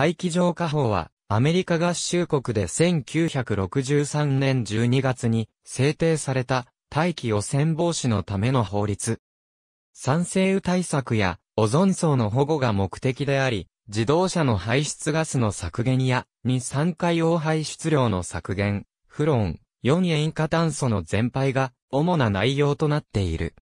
大気浄化法は、アメリカ合衆国で1963年12月に制定された大気汚染防止のための法律。酸性雨対策やオゾン層の保護が目的であり、自動車の排出ガスの削減や二酸化硫黄排出量の削減、フロン、4塩化炭素の全廃が主な内容となっている。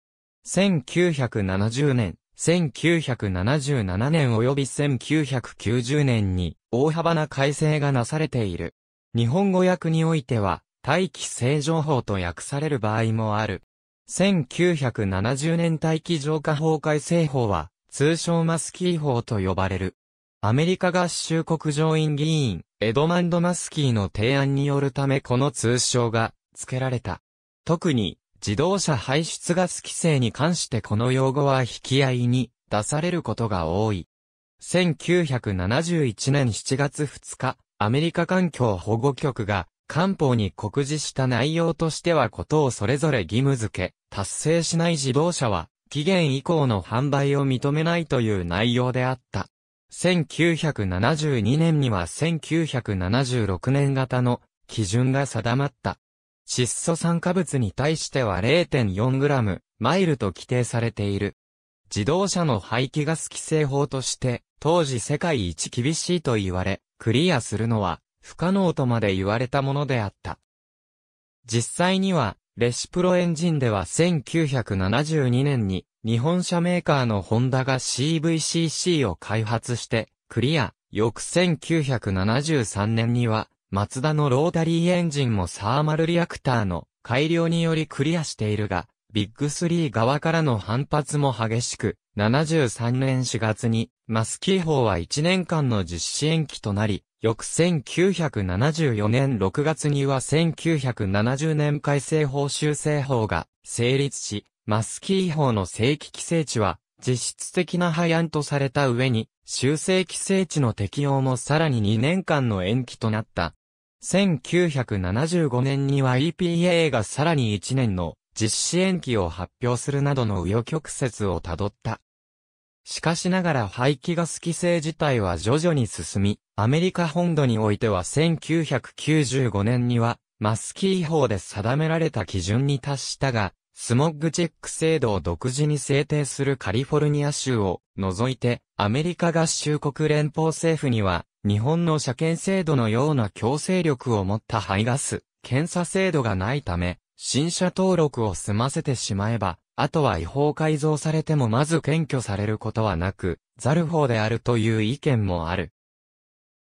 1970年、1977年及び1990年に大幅な改正がなされている。日本語訳においては、大気正常法と訳される場合もある。1970年大気浄化法改正法は、通称マスキー法と呼ばれる。アメリカ合衆国上院議員、エドマンド・マスキーの提案によるためこの通称が付けられた。特に、自動車排出ガス規制に関してこの用語は引き合いに出されることが多い。1971年7月2日、アメリカ環境保護局が官報に告示した内容としてはことをそれぞれ義務付け、達成しない自動車は期限以降の販売を認めないという内容であった。1972年には1976年型の基準が定まった。窒素酸化物に対しては 0.4g マイルと規定されている。自動車の排気ガス規制法として、当時世界一厳しいと言われ、クリアするのは不可能とまで言われたものであった。実際には、レシプロエンジンでは1972年に日本車メーカーのホンダが CVCC を開発して、クリア、翌1973年にはマツダのロータリーエンジンもサーマルリアクターの改良によりクリアしているが、ビッグ3側からの反発も激しく、73年4月に、マスキー法は1年間の実施延期となり、翌1974年6月には1970年改正法修正法が成立し、マスキー法の正規規制値は実質的な廃案とされた上に、修正規制値の適用もさらに2年間の延期となった。1975年には EPA がさらに1年の実施延期を発表するなどの右翼曲折をたどった。しかしながら排気ガス規制自体は徐々に進み、アメリカ本土においては1995年には、マスキー法で定められた基準に達したが、スモッグチェック制度を独自に制定するカリフォルニア州を除いて、アメリカ合衆国連邦政府には、日本の車検制度のような強制力を持った排ガス、検査制度がないため、新車登録を済ませてしまえば、あとは違法改造されてもまず検挙されることはなく、ザル法であるという意見もある。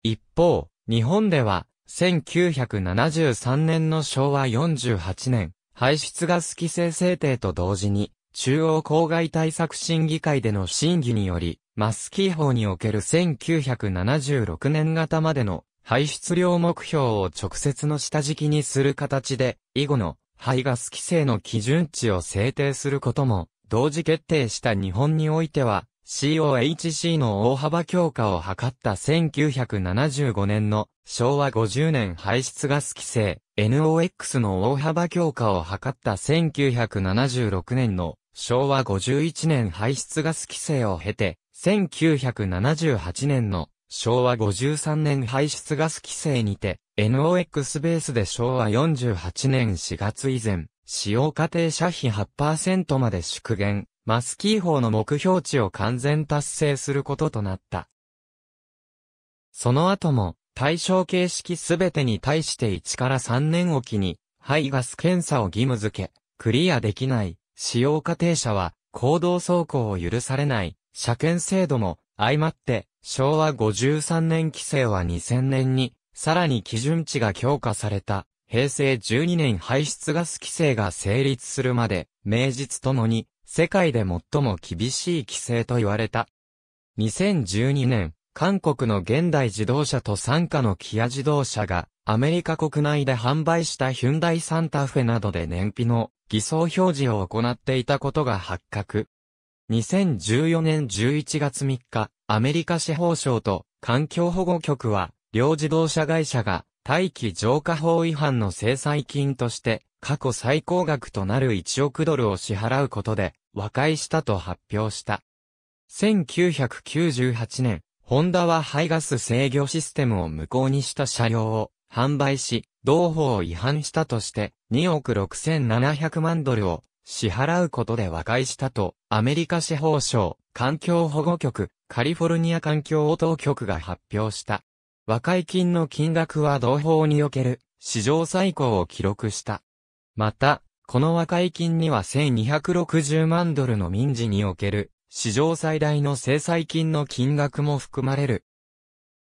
一方、日本では、1973年の昭和48年、排出ガス規制制定と同時に、中央公害対策審議会での審議により、マスキー法における1976年型までの排出量目標を直接の下敷きにする形で、以後の排ガス規制の基準値を制定することも、同時決定した日本においては、COHC の大幅強化を図った1975年の昭和50年排出ガス規制、NOx の大幅強化を図った1976年の昭和51年排出ガス規制を経て、1978年の昭和53年排出ガス規制にて、NOx ベースで昭和48年4月以前、使用過程車費8%まで縮減、マスキー法の目標値を完全達成することとなった。その後も、対象形式すべてに対して1から3年おきに、排ガス検査を義務付け、クリアできない、使用過程者は、行動走行を許されない、車検制度も、相まって、昭和53年規制は2000年に、さらに基準値が強化された、平成12年排出ガス規制が成立するまで、名実ともに、世界で最も厳しい規制と言われた。2012年、韓国の現代自動車と傘下のキア自動車が、アメリカ国内で販売したヒュンダイサンタフェなどで燃費の偽装表示を行っていたことが発覚。2014年11月3日、アメリカ司法省と環境保護局は、両自動車会社が大気浄化法違反の制裁金として、過去最高額となる1億ドルを支払うことで、和解したと発表した。1998年、ホンダは排ガス制御システムを無効にした車両を販売し、同法を違反したとして、2億6700万ドルを支払うことで和解したと、アメリカ司法省、環境保護局、カリフォルニア環境答局が発表した。和解金の金額は同法における史上最高を記録した。また、この和解金には1260万ドルの民事における史上最大の制裁金の金額も含まれる。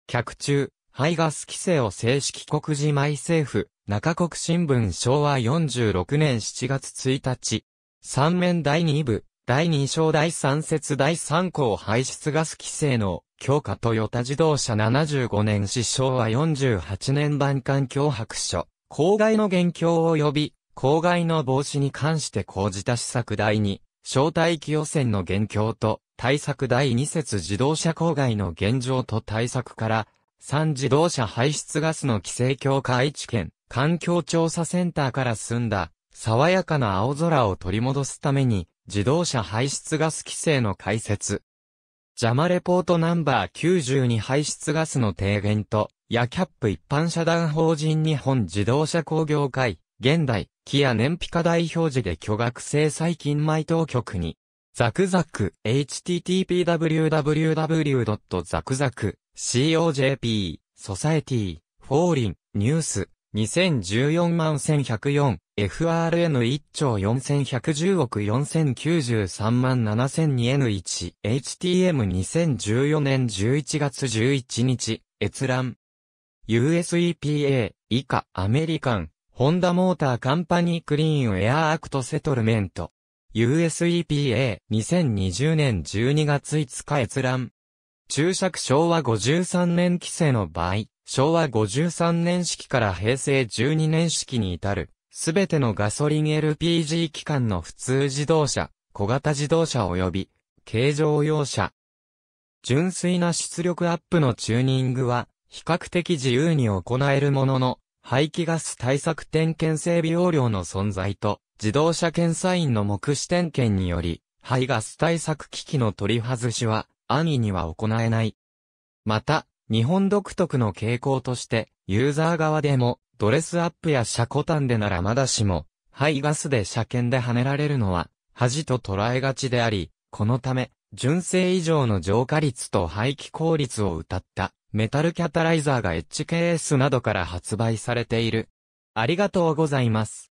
客中、排ガス規制を正式告示前政府、中国新聞昭和46年7月1日。3面第2部、第2章第3節第3項排出ガス規制の強化トヨタ自動車75年史昭和48年版環境白書、公害の現況及び、公害の防止に関して講じた施策第2、小待機汚染の現況と、対策第2節自動車公害の現状と対策から、三自動車排出ガスの規制強化愛知県環境調査センターから進んだ爽やかな青空を取り戻すために自動車排出ガス規制の解説。ジャマレポートナンバー92排出ガスの低減と、ヤキャップ一般社団法人日本自動車工業会、現代、キア燃費課題表示で巨額制裁金埋当局に、ザクザク、h t t p w w w z a k z a k COJP、ソサエティ、フォーリン、ニュース、2014万1104、FRN1 兆4110億4093万 7002N1、HTM2014 年11月11日、閲覧。USEPA、以下、アメリカン、ホンダモーターカンパニークリーンエアーアクトセトルメント。USEPA、2020年12月5日閲覧。注釈昭和53年規制の場合、昭和53年式から平成12年式に至る、すべてのガソリン LPG 機関の普通自動車、小型自動車及び、軽乗用車。純粋な出力アップのチューニングは、比較的自由に行えるものの、排気ガス対策点検整備容量の存在と、自動車検査員の目視点検により、排ガス対策機器の取り外しは、安易には行えない。また、日本独特の傾向として、ユーザー側でも、ドレスアップや車庫端でならまだしも、排ガスで車検で跳ねられるのは、恥と捉えがちであり、このため、純正以上の浄化率と排気効率を謳った、メタルキャタライザーが HKS などから発売されている。ありがとうございます。